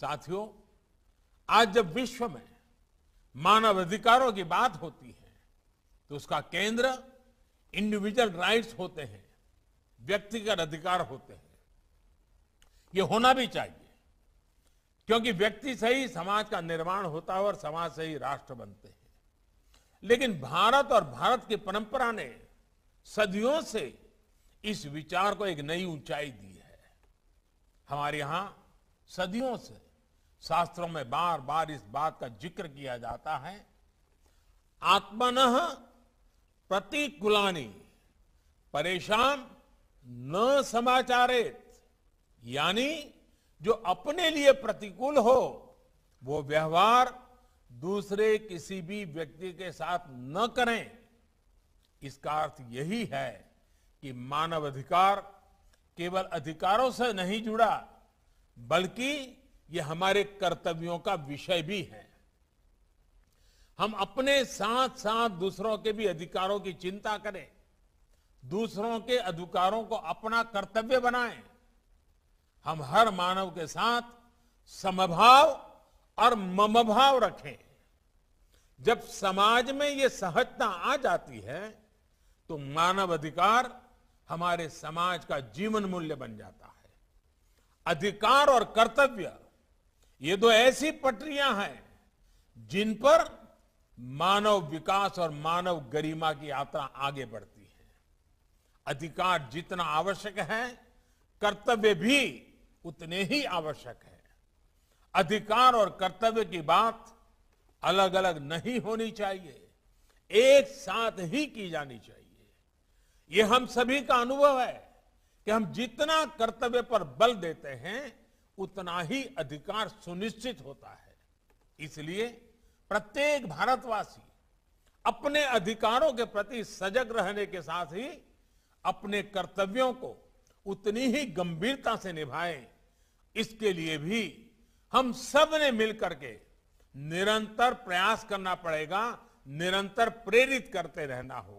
साथियों आज जब विश्व में मानव अधिकारों की बात होती है तो उसका केंद्र इंडिविजुअल राइट्स होते हैं व्यक्तिगत अधिकार होते हैं ये होना भी चाहिए क्योंकि व्यक्ति से ही समाज का निर्माण होता है और समाज से ही राष्ट्र बनते हैं लेकिन भारत और भारत की परंपरा ने सदियों से इस विचार को एक नई ऊंचाई दी है हमारे यहां सदियों से शास्त्रों में बार बार इस बात का जिक्र किया जाता है आत्मन प्रतिकुलानी परेशान न समाचारित यानी जो अपने लिए प्रतिकूल हो वो व्यवहार दूसरे किसी भी व्यक्ति के साथ न करें इसका अर्थ यही है कि मानव अधिकार केवल अधिकारों से नहीं जुड़ा बल्कि ये हमारे कर्तव्यों का विषय भी है हम अपने साथ साथ दूसरों के भी अधिकारों की चिंता करें दूसरों के अधिकारों को अपना कर्तव्य बनाएं हम हर मानव के साथ समभाव और ममभाव रखें जब समाज में ये सहजता आ जाती है तो मानव अधिकार हमारे समाज का जीवन मूल्य बन जाता है अधिकार और कर्तव्य ये दो ऐसी पटरियां हैं जिन पर मानव विकास और मानव गरिमा की यात्रा आगे बढ़ती है अधिकार जितना आवश्यक है कर्तव्य भी उतने ही आवश्यक है अधिकार और कर्तव्य की बात अलग अलग नहीं होनी चाहिए एक साथ ही की जानी चाहिए ये हम सभी का अनुभव है कि हम जितना कर्तव्य पर बल देते हैं उतना ही अधिकार सुनिश्चित होता है इसलिए प्रत्येक भारतवासी अपने अधिकारों के प्रति सजग रहने के साथ ही अपने कर्तव्यों को उतनी ही गंभीरता से निभाएं इसके लिए भी हम सब ने मिलकर के निरंतर प्रयास करना पड़ेगा निरंतर प्रेरित करते रहना होगा